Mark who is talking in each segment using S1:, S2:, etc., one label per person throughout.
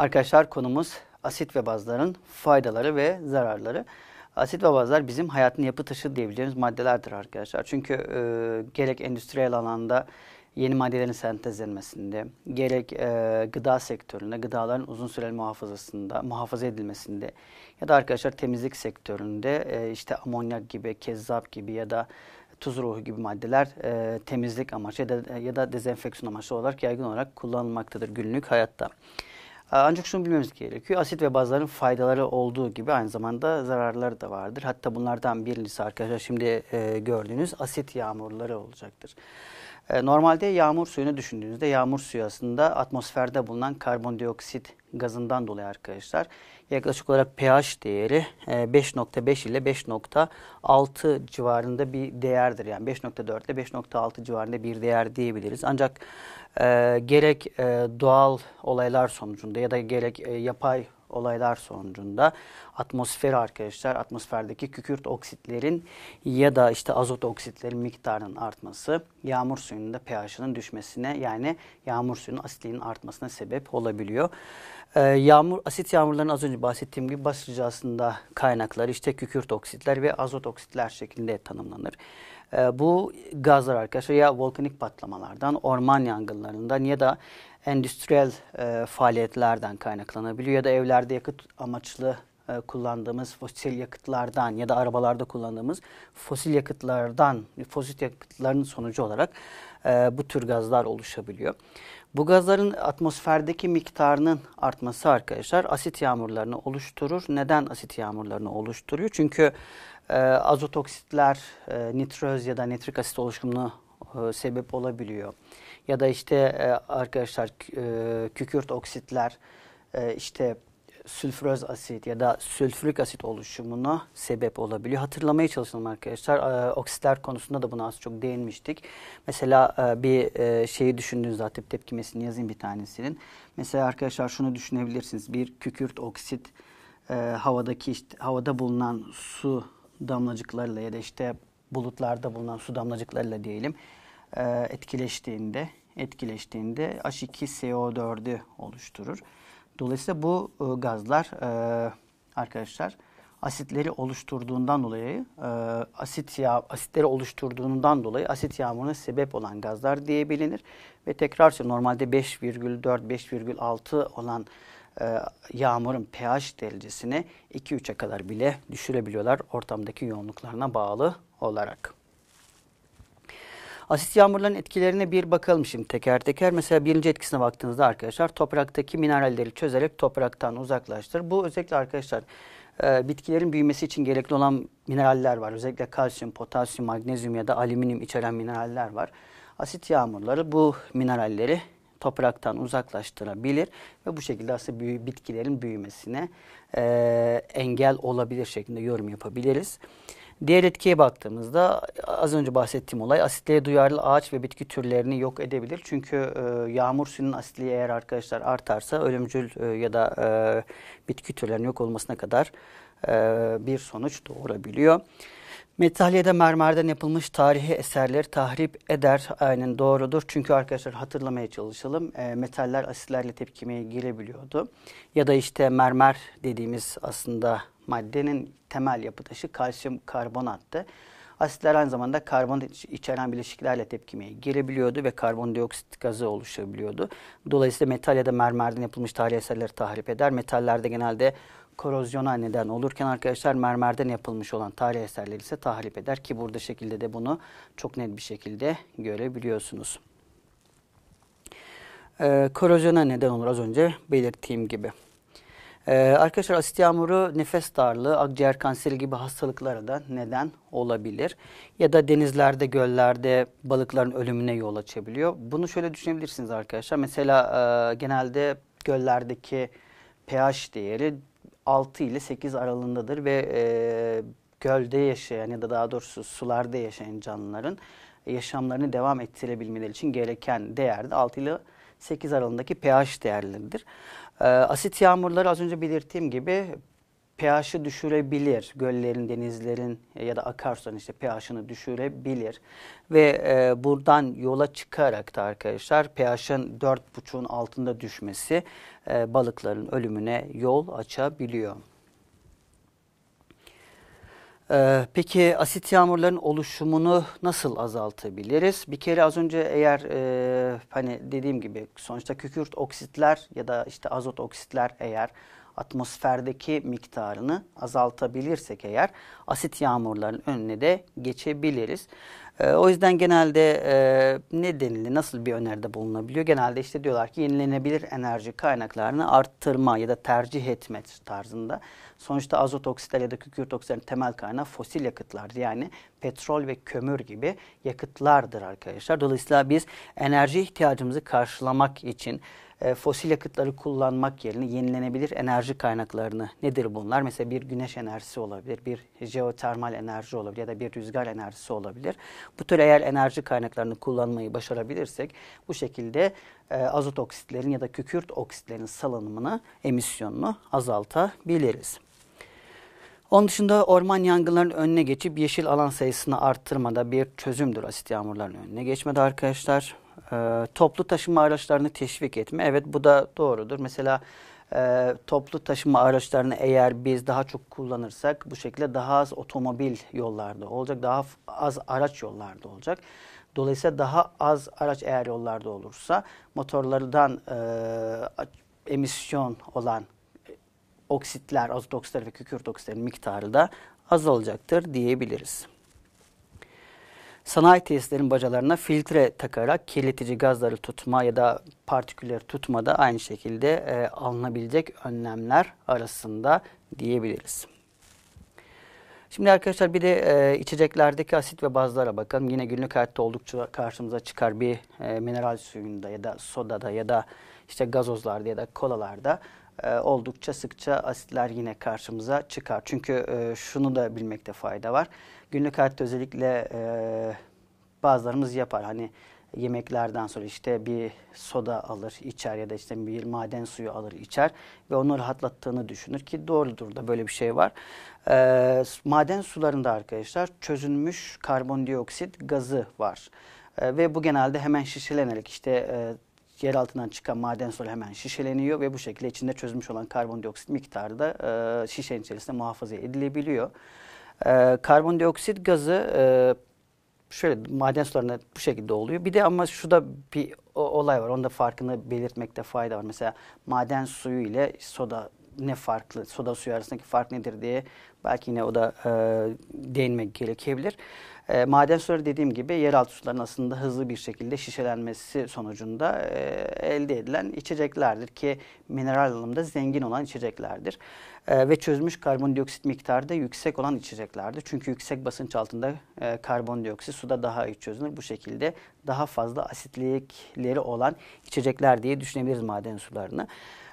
S1: Arkadaşlar konumuz asit ve bazların faydaları ve zararları. Asit ve bazlar bizim hayatın yapı taşı diyebileceğimiz maddelerdir arkadaşlar. Çünkü e, gerek endüstriyel alanda yeni maddelerin sentezlenmesinde, gerek e, gıda sektöründe, gıdaların uzun süreli muhafazasında, muhafaza edilmesinde ya da arkadaşlar temizlik sektöründe e, işte amonyak gibi, kezzap gibi ya da tuz ruhu gibi maddeler e, temizlik amaçlı ya da, ya da dezenfeksiyon amaçlı olarak yaygın olarak kullanılmaktadır günlük hayatta. Ee, ancak şunu bilmemiz gerekiyor. Asit ve bazların faydaları olduğu gibi aynı zamanda zararları da vardır. Hatta bunlardan birincisi arkadaşlar şimdi e, gördüğünüz asit yağmurları olacaktır. E, normalde yağmur suyunu düşündüğünüzde yağmur suyu aslında atmosferde bulunan karbondioksit gazından dolayı arkadaşlar yaklaşık olarak pH değeri 5.5 e, ile 5.6 civarında bir değerdir. Yani 5.4 ile 5.6 civarında bir değer diyebiliriz. Ancak e, gerek e, doğal olaylar sonucunda ya da gerek e, yapay olaylar sonucunda atmosfer arkadaşlar atmosferdeki kükürt oksitlerin ya da işte azot oksitlerin miktarının artması yağmur suyunun da pH'ının düşmesine yani yağmur suyunun asitliğinin artmasına sebep olabiliyor. Ee, yağmur asit yağmurların az önce bahsettiğim gibi basıncı aslında kaynakları işte kükürt oksitler ve azot oksitler şeklinde tanımlanır. E, bu gazlar arkadaşlar ya volkanik patlamalardan, orman yangınlarından ya da endüstriyel e, faaliyetlerden kaynaklanabiliyor ya da evlerde yakıt amaçlı e, kullandığımız fosil yakıtlardan ya da arabalarda kullandığımız fosil yakıtlardan, fosil yakıtların sonucu olarak e, bu tür gazlar oluşabiliyor. Bu gazların atmosferdeki miktarının artması arkadaşlar asit yağmurlarını oluşturur. Neden asit yağmurlarını oluşturuyor? Çünkü ee, e, azotoksitler nitroz ya da nitrik asit oluşumuna e, sebep olabiliyor. Ya da işte e, arkadaşlar e, kükürt oksitler işte sülfüröz asit ya da sülfürik asit oluşumuna sebep olabiliyor. Hatırlamaya çalışalım arkadaşlar. oksitler konusunda da buna az çok değinmiştik. Mesela bir şeyi düşündüğünüzde zaten tepkimesini yazayım bir tanesinin. Mesela arkadaşlar şunu düşünebilirsiniz. Bir kükürt oksit havadaki işte, havada bulunan su damlacıklarla ya da işte bulutlarda bulunan su damlacıklarıyla diyelim e, etkileştiğinde etkileştiğinde H2SO4'ü oluşturur. Dolayısıyla bu e, gazlar e, arkadaşlar asitleri oluşturduğundan dolayı e, asit yağ asitleri oluşturduğundan dolayı asit yağmuruna sebep olan gazlar diye bilinir ve tekrar normalde 5,4 5,6 olan e, yağmurun pH derecesini 2-3'e kadar bile düşürebiliyorlar ortamdaki yoğunluklarına bağlı olarak. Asit yağmurların etkilerine bir bakalım şimdi teker teker. Mesela birinci etkisine baktığınızda arkadaşlar topraktaki mineralleri çözerek topraktan uzaklaştır. Bu özellikle arkadaşlar e, bitkilerin büyümesi için gerekli olan mineraller var. Özellikle kalsiyum, potasyum, magnezyum ya da alüminyum içeren mineraller var. Asit yağmurları bu mineralleri topraktan uzaklaştırabilir ve bu şekilde aslında büyü, bitkilerin büyümesine e, engel olabilir şeklinde yorum yapabiliriz. Diğer etkiye baktığımızda az önce bahsettiğim olay asitliğe duyarlı ağaç ve bitki türlerini yok edebilir. Çünkü e, yağmur suyunun asitliği eğer arkadaşlar artarsa ölümcül e, ya da e, bitki türlerinin yok olmasına kadar e, bir sonuç doğurabiliyor. Metaliye'de mermerden yapılmış tarihi eserleri tahrip eder aynen doğrudur. Çünkü arkadaşlar hatırlamaya çalışalım. E, metaller asitlerle tepkimeye girebiliyordu. Ya da işte mermer dediğimiz aslında maddenin temel yapı taşı kalsiyum karbonattı. Asitler aynı zamanda karbon içeren bileşiklerle tepkimeye girebiliyordu ve karbondioksit gazı oluşabiliyordu. Dolayısıyla metal ya da mermerden yapılmış tarih eserleri tahrip eder. Metallerde genelde korozyona neden olurken arkadaşlar mermerden yapılmış olan tarih eserleri ise tahrip eder ki burada şekilde de bunu çok net bir şekilde görebiliyorsunuz. Ee, korozyona neden olur az önce belirttiğim gibi. Ee, arkadaşlar asit yağmuru nefes darlığı, akciğer kanseri gibi hastalıklara da neden olabilir. Ya da denizlerde, göllerde balıkların ölümüne yol açabiliyor. Bunu şöyle düşünebilirsiniz arkadaşlar. Mesela e, genelde göllerdeki pH değeri 6 ile 8 aralığındadır ve e, gölde yaşayan ya da daha doğrusu sularda yaşayan canlıların yaşamlarını devam ettirebilmeleri için gereken değer de 6 ile 8 8 aralığındaki pH değerleridir. Ee, asit yağmurları az önce belirttiğim gibi pH'i düşürebilir. Göllerin, denizlerin ya da akarsuların işte pH'ını düşürebilir. Ve e, buradan yola çıkarak da arkadaşlar pH'ın 4.5'un altında düşmesi e, balıkların ölümüne yol açabiliyor. Ee, peki asit yağmurların oluşumunu nasıl azaltabiliriz? Bir kere az önce eğer e, hani dediğim gibi sonuçta kükürt oksitler ya da işte azot oksitler eğer atmosferdeki miktarını azaltabilirsek eğer asit yağmurların önüne de geçebiliriz. E, o yüzden genelde e, ne denili, nasıl bir öneride bulunabiliyor? Genelde işte diyorlar ki yenilenebilir enerji kaynaklarını arttırma ya da tercih etme tarzında Sonuçta azot oksitler ya da kükürt oksitlerin temel kaynağı fosil yakıtlardı. Yani petrol ve kömür gibi yakıtlardır arkadaşlar. Dolayısıyla biz enerji ihtiyacımızı karşılamak için e, fosil yakıtları kullanmak yerine yenilenebilir enerji kaynaklarını nedir bunlar? Mesela bir güneş enerjisi olabilir, bir jeotermal enerji olabilir ya da bir rüzgar enerjisi olabilir. Bu tür eğer enerji kaynaklarını kullanmayı başarabilirsek bu şekilde e, azot oksitlerin ya da kükürt oksitlerin salınımını, emisyonunu azaltabiliriz. Onun dışında orman yangınlarının önüne geçip yeşil alan sayısını arttırmada bir çözümdür asit yağmurlarının önüne geçmedi arkadaşlar. E, toplu taşıma araçlarını teşvik etme. Evet bu da doğrudur. Mesela e, toplu taşıma araçlarını eğer biz daha çok kullanırsak bu şekilde daha az otomobil yollarda olacak, daha az araç yollarda olacak. Dolayısıyla daha az araç eğer yollarda olursa motorlardan e, emisyon olan oksitler, azot oksitleri ve kükürt oksitlerin miktarı da azalacaktır diyebiliriz. Sanayi tesislerin bacalarına filtre takarak kirletici gazları tutma ya da partikülleri tutma da aynı şekilde e, alınabilecek önlemler arasında diyebiliriz. Şimdi arkadaşlar bir de e, içeceklerdeki asit ve bazlara bakalım. Yine günlük hayatta oldukça karşımıza çıkar bir e, mineral suyunda ya da sodada ya da işte gazozlarda ya da kolalarda ee, oldukça sıkça asitler yine karşımıza çıkar. Çünkü e, şunu da bilmekte fayda var. Günlük hayatta özellikle e, bazılarımız yapar. Hani yemeklerden sonra işte bir soda alır içer ya da işte bir maden suyu alır içer ve onu rahatlattığını düşünür ki doğrudur da böyle bir şey var. Ee, maden sularında arkadaşlar çözünmüş karbondioksit gazı var. Ee, ve bu genelde hemen şişelenerek işte e, yer altından çıkan maden suları hemen şişeleniyor ve bu şekilde içinde çözmüş olan karbondioksit miktarı da e, şişenin içerisinde muhafaza edilebiliyor. E, karbondioksit gazı e, şöyle maden sularında bu şekilde oluyor. Bir de ama şu da bir olay var. Onda farkını belirtmekte fayda var. Mesela maden suyu ile soda ne farklı, soda suyu arasındaki fark nedir diye belki yine o da e, değinmek gerekebilir. E, maden suları dediğim gibi yeraltı suların aslında hızlı bir şekilde şişelenmesi sonucunda e, elde edilen içeceklerdir ki mineral alımda zengin olan içeceklerdir. E, ve çözmüş karbondioksit miktarı da yüksek olan içeceklerdir. Çünkü yüksek basınç altında e, karbondioksit suda daha iyi çözünür. Bu şekilde daha fazla asitlikleri olan içecekler diye düşünebiliriz maden sularını.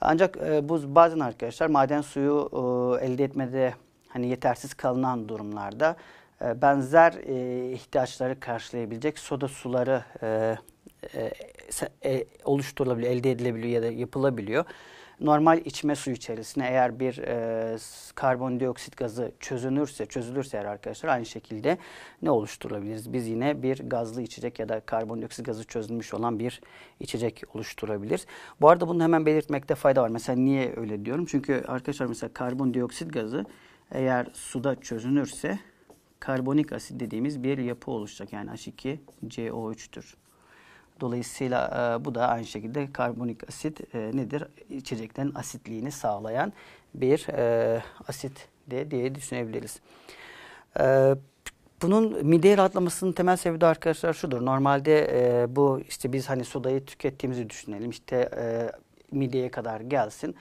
S1: Ancak e, bu bazen arkadaşlar maden suyu e, elde etmede hani yetersiz kalınan durumlarda e, benzer e, ihtiyaçları karşılayabilecek soda suları e, e, e, oluşturulabiliyor, elde edilebiliyor ya da yapılabiliyor. Normal içme suyu içerisinde eğer bir e, karbondioksit gazı çözünürse, çözülürse eğer arkadaşlar aynı şekilde ne oluşturabiliriz? Biz yine bir gazlı içecek ya da karbondioksit gazı çözülmüş olan bir içecek oluşturabiliriz. Bu arada bunu hemen belirtmekte fayda var. Mesela niye öyle diyorum? Çünkü arkadaşlar mesela karbondioksit gazı eğer suda çözünürse karbonik asit dediğimiz bir yapı oluşacak. Yani H2CO3'tür. Dolayısıyla e, bu da aynı şekilde karbonik asit e, nedir? İçeceklerin asitliğini sağlayan bir e, asit de diye düşünebiliriz. E, bunun mideye rahatlamasının temel sebebi de arkadaşlar şudur. Normalde e, bu işte biz hani sodayı tükettiğimizi düşünelim. İşte e, mideye kadar gelsin.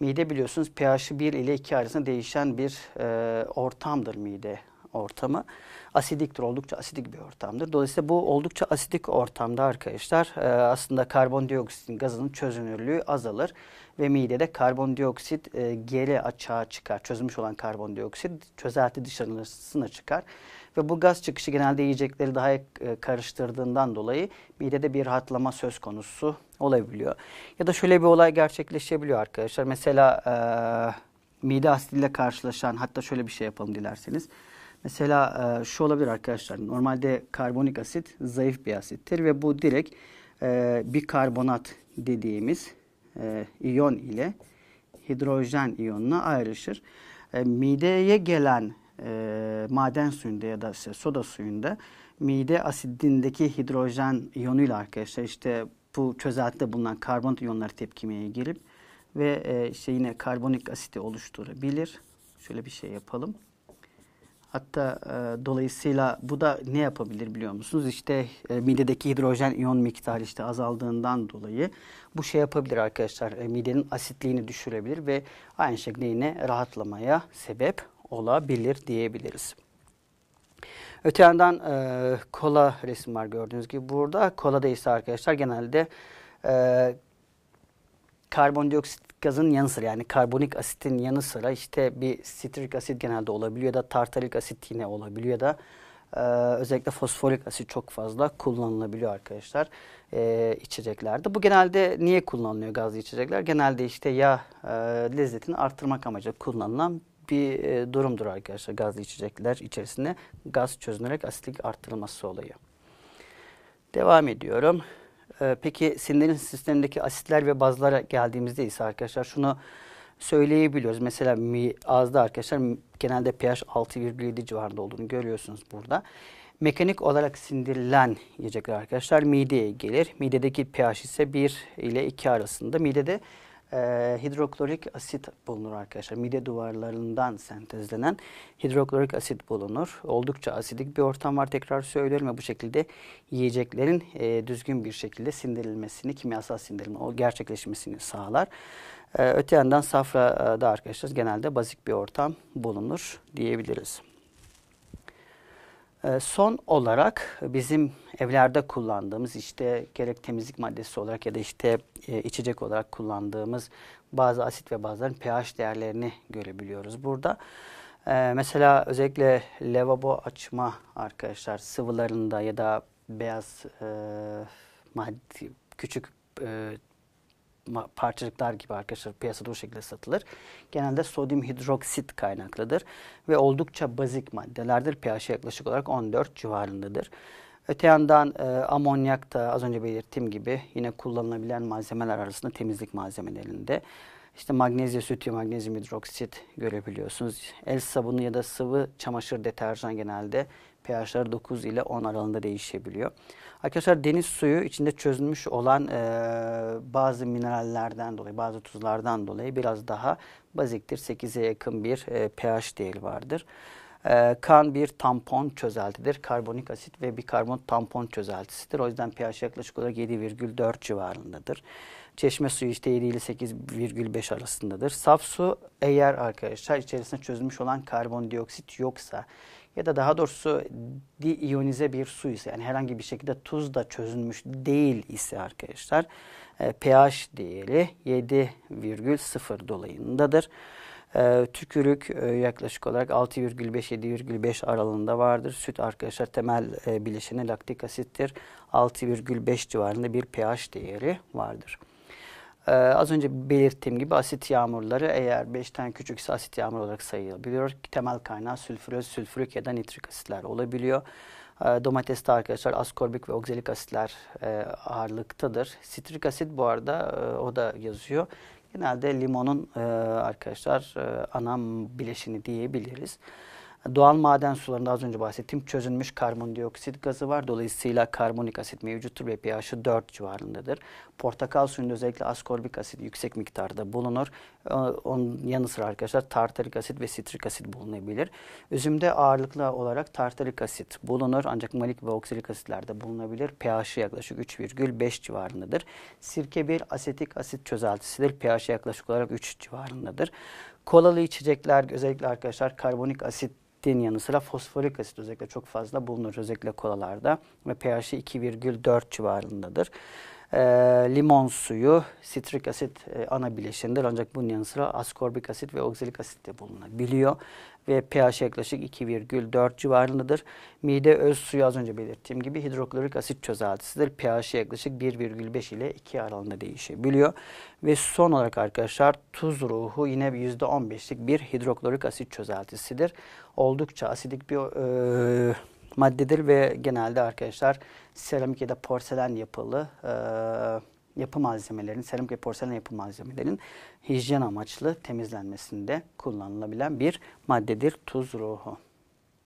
S1: Mide biliyorsunuz pH 1 ile 2 arasında değişen bir e, ortamdır mide ortamı asidiktir. Oldukça asidik bir ortamdır. Dolayısıyla bu oldukça asidik ortamda arkadaşlar e, aslında karbondioksit gazının çözünürlüğü azalır ve midede karbondioksit e, geri açığa çıkar. Çözülmüş olan karbondioksit çözelti dışarısına çıkar ve bu gaz çıkışı genelde yiyecekleri daha e, karıştırdığından dolayı midede bir rahatlama söz konusu olabiliyor. Ya da şöyle bir olay gerçekleşebiliyor arkadaşlar. Mesela e, mide asidiyle karşılaşan hatta şöyle bir şey yapalım dilerseniz. Mesela e, şu olabilir arkadaşlar. Normalde karbonik asit zayıf bir asittir ve bu direkt e, bir karbonat dediğimiz e, iyon ile hidrojen iyonuna ayrışır. mideye gelen maden suyunda ya da işte soda suyunda mide asidindeki hidrojen iyonuyla arkadaşlar işte bu çözeltide bulunan karbonat iyonları tepkimeye girip ve işte yine karbonik asiti oluşturabilir. Şöyle bir şey yapalım. Hatta e, dolayısıyla bu da ne yapabilir biliyor musunuz? İşte e, midedeki hidrojen iyon miktarı işte azaldığından dolayı bu şey yapabilir arkadaşlar. E, midenin asitliğini düşürebilir ve aynı şekilde yine rahatlamaya sebep olabilir diyebiliriz. Öte yandan e, kola resim var gördüğünüz gibi burada. Kolada ise arkadaşlar genelde e, karbondioksit gazın yanı sıra yani karbonik asitin yanı sıra işte bir sitrik asit genelde olabiliyor ya da tartarik asit yine olabiliyor ya da e, özellikle fosforik asit çok fazla kullanılabiliyor arkadaşlar e, içeceklerde. Bu genelde niye kullanılıyor gazlı içecekler? Genelde işte yağ e, lezzetini arttırmak amacıyla kullanılan bir e, durumdur arkadaşlar gazlı içecekler içerisinde gaz çözünerek asitlik arttırılması olayı. Devam ediyorum. E, peki sindirim sistemindeki asitler ve bazlara geldiğimizde ise arkadaşlar şunu söyleyebiliyoruz. Mesela mi, ağızda arkadaşlar genelde pH 6,7 civarında olduğunu görüyorsunuz burada. Mekanik olarak sindirilen yiyecekler arkadaşlar mideye gelir. Midedeki pH ise 1 ile 2 arasında. Midede e, hidroklorik asit bulunur arkadaşlar. Mide duvarlarından sentezlenen hidroklorik asit bulunur. Oldukça asidik bir ortam var tekrar söylüyorum ve bu şekilde yiyeceklerin e, düzgün bir şekilde sindirilmesini, kimyasal sindirilme o gerçekleşmesini sağlar. E, öte yandan safrada arkadaşlar genelde bazik bir ortam bulunur diyebiliriz. Ee, son olarak bizim evlerde kullandığımız işte gerek temizlik maddesi olarak ya da işte e, içecek olarak kullandığımız bazı asit ve bazıların pH değerlerini görebiliyoruz burada. Ee, mesela özellikle lavabo açma arkadaşlar sıvılarında ya da beyaz e, madde küçük e, parçacıklar gibi arkadaşlar piyasada o şekilde satılır. Genelde sodyum hidroksit kaynaklıdır ve oldukça bazik maddelerdir. pH yaklaşık olarak 14 civarındadır. Öte yandan e, amonyak da az önce belirttiğim gibi yine kullanılabilen malzemeler arasında temizlik malzemelerinde. İşte magnezya sütü, magnezyum hidroksit görebiliyorsunuz. El sabunu ya da sıvı çamaşır deterjan genelde pH'ları 9 ile 10 aralığında değişebiliyor. Arkadaşlar deniz suyu içinde çözülmüş olan e, bazı minerallerden dolayı, bazı tuzlardan dolayı biraz daha baziktir. 8'e yakın bir e, pH değil vardır. E, kan bir tampon çözeltidir. Karbonik asit ve bir karbon tampon çözeltisidir. O yüzden pH yaklaşık olarak 7,4 civarındadır. Çeşme suyu işte 7 ile 8,5 arasındadır. Saf su eğer arkadaşlar içerisinde çözülmüş olan karbondioksit yoksa ya da daha doğrusu diyonize bir su ise yani herhangi bir şekilde tuz da çözünmüş değil ise arkadaşlar e, pH değeri 7,0 dolayındadır. E, tükürük e, yaklaşık olarak 6,5-7,5 aralığında vardır. Süt arkadaşlar temel e, bileşeni laktik asittir. 6,5 civarında bir pH değeri vardır. Ee, az önce belirttiğim gibi asit yağmurları eğer 5 tane küçükse asit yağmur olarak sayılabiliyor. Temel kaynağı sülfüröz, sülfürük ya da nitrik asitler olabiliyor. Ee, domateste arkadaşlar askorbik ve oksilik asitler e, ağırlıktadır. Sitrik asit bu arada e, o da yazıyor. Genelde limonun e, arkadaşlar e, ana bileşini diyebiliriz. Doğal maden sularında az önce bahsettiğim çözünmüş karbondioksit gazı var. Dolayısıyla karbonik asit mevcuttur ve pH'ı 4 civarındadır. Portakal suyunda özellikle askorbik asit yüksek miktarda bulunur. Ee, onun yanı sıra arkadaşlar tartarik asit ve sitrik asit bulunabilir. Üzümde ağırlıklı olarak tartarik asit bulunur ancak malik ve oksilik asitlerde bulunabilir. pH'ı yaklaşık 3,5 civarındadır. Sirke bir asetik asit çözeltisidir. pH'ı yaklaşık olarak 3 civarındadır. Kolalı içecekler özellikle arkadaşlar karbonik asit asitliğin yanı sıra fosforik asit özellikle çok fazla bulunur özellikle kolalarda ve pH 2,4 civarındadır. E, limon suyu sitrik asit e, ana bileşenidir ancak bunun yanı sıra askorbik asit ve oksilik asit de bulunabiliyor ve pH yaklaşık 2,4 civarındadır. Mide öz suyu az önce belirttiğim gibi hidroklorik asit çözeltisidir. pH yaklaşık 1,5 ile 2 aralığında değişebiliyor. Ve son olarak arkadaşlar tuz ruhu yine %15'lik bir hidroklorik asit çözeltisidir. Oldukça asidik bir e, maddedir ve genelde arkadaşlar seramik ya da porselen yapılı e, yapı malzemelerinin, seramik ve porselen yapı malzemelerinin hijyen amaçlı temizlenmesinde kullanılabilen bir maddedir tuz ruhu.